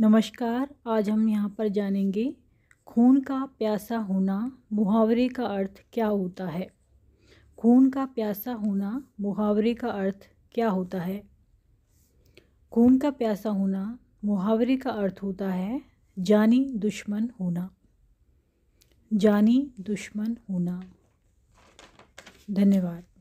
नमस्कार आज हम यहाँ पर जानेंगे खून का प्यासा होना मुहावरे का अर्थ क्या होता है खून का प्यासा होना मुहावरे का अर्थ क्या होता है खून का प्यासा होना मुहावरे का अर्थ होता है जानी दुश्मन होना जानी दुश्मन होना धन्यवाद